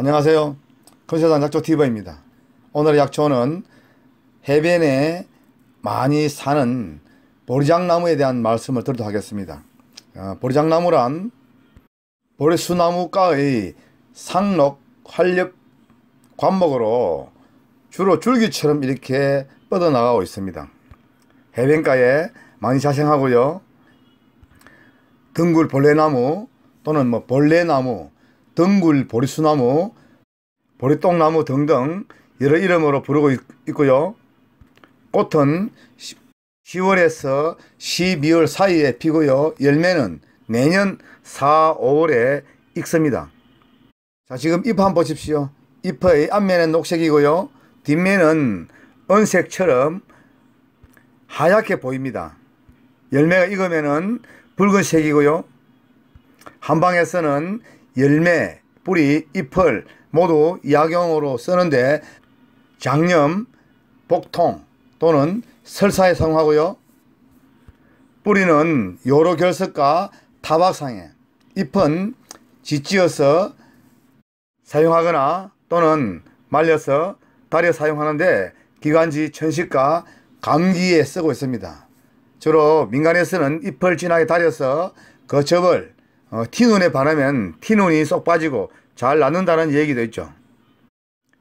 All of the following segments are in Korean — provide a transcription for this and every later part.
안녕하세요. 근세단 약초 티버입니다. 오늘의 약초는 해변에 많이 사는 보리장나무에 대한 말씀을 드리도록 하겠습니다. 아, 보리장나무란 보리수나무과의 상록, 활엽, 관목으로 주로 줄기처럼 이렇게 뻗어나가고 있습니다. 해변가에 많이 자생하고요. 등굴 벌레나무 또는 뭐 벌레나무 덩굴, 보리수나무, 보리똥나무 등등 여러 이름으로 부르고 있, 있고요. 꽃은 10월에서 12월 사이에 피고요. 열매는 내년 4, 5월에 익습니다. 자, 지금 잎 한번 보십시오. 잎의 앞면은 녹색이고요. 뒷면은 은색처럼 하얗게 보입니다. 열매가 익으면은 붉은색이고요. 한방에서는 열매, 뿌리, 잎을 모두 약용으로 쓰는데 장염, 복통 또는 설사에 사용하고요. 뿌리는 요로결석과 타박상에, 잎은 지지어서 사용하거나 또는 말려서 달여 사용하는데 기관지 천식과 감기에 쓰고 있습니다. 주로 민간에서는 잎을 진하게 달여서 거첩을 어, 티눈에 바르면 티눈이 쏙 빠지고 잘 낫는다는 얘기도 있죠.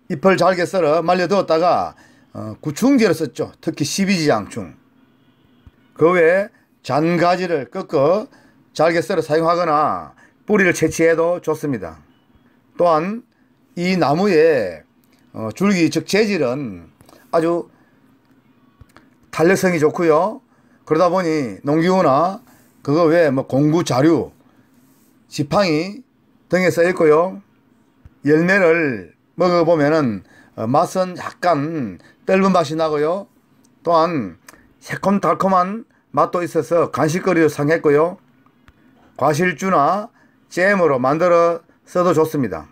잎을 잘게 썰어 말려두었다가 어, 구충제를 썼죠. 특히 12지장충. 그 외에 잔가지를 꺾어 잘게 썰어 사용하거나 뿌리를 채취해도 좋습니다. 또한 이 나무의 어, 줄기 즉 재질은 아주 탄력성이 좋고요. 그러다 보니 농기구나 그거 외에 뭐 공구 자료 지팡이 등에 써 있고요. 열매를 먹어보면 어, 맛은 약간 떫은 맛이 나고요. 또한 새콤달콤한 맛도 있어서 간식거리로 상했고요. 과실주나 잼으로 만들어 써도 좋습니다.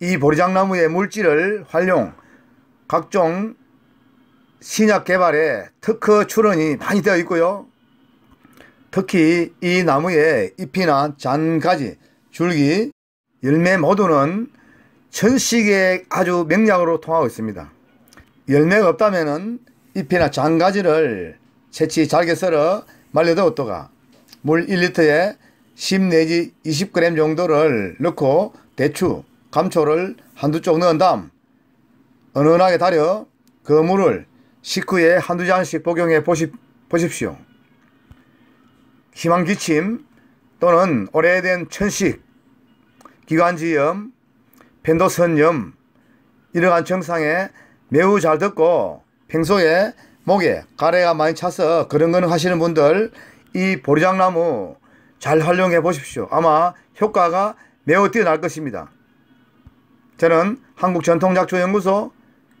이 보리장나무의 물질을 활용 각종 신약 개발에 특허 출원이 많이 되어 있고요. 특히 이나무에 잎이나 잔가지, 줄기, 열매 모두는 천식에 아주 명약으로 통하고 있습니다. 열매가 없다면 잎이나 잔가지를 채취 잘게 썰어 말려두었다가 물 1리터에 10 내지 20g 정도를 넣고 대추, 감초를 한두 쪽 넣은 다음 은은하게 달여 그 물을 식후에 한두 잔씩 복용해 보십, 보십시오. 희망기침 또는 오래된 천식, 기관지염, 편도선염 이러한 증상에 매우 잘 듣고 평소에 목에 가래가 많이 차서 그런 거는 하시는 분들 이 보리장나무 잘 활용해 보십시오. 아마 효과가 매우 뛰어날 것입니다. 저는 한국전통작조연구소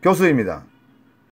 교수입니다.